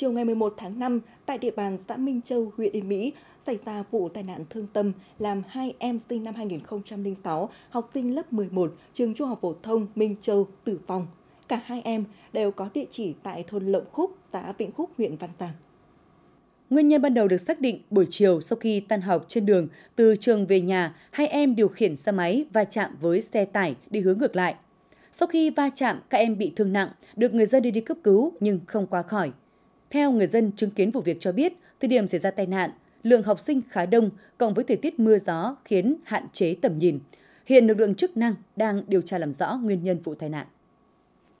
chiều ngày 11 tháng 5, tại địa bàn xã Minh Châu, huyện Yên Mỹ, xảy ra vụ tai nạn thương tâm làm hai em sinh năm 2006, học sinh lớp 11, trường trung học phổ thông Minh Châu, tử vong. Cả hai em đều có địa chỉ tại thôn Lộng Khúc, xã Vĩnh Khúc, huyện Văn Giang. Nguyên nhân ban đầu được xác định buổi chiều sau khi tan học trên đường từ trường về nhà, hai em điều khiển xe máy va chạm với xe tải đi hướng ngược lại. Sau khi va chạm, các em bị thương nặng, được người dân đưa đi cấp cứu nhưng không qua khỏi. Theo người dân chứng kiến vụ việc cho biết, thời điểm xảy ra tai nạn, lượng học sinh khá đông cộng với thời tiết mưa gió khiến hạn chế tầm nhìn. Hiện lực lượng chức năng đang điều tra làm rõ nguyên nhân vụ tai nạn.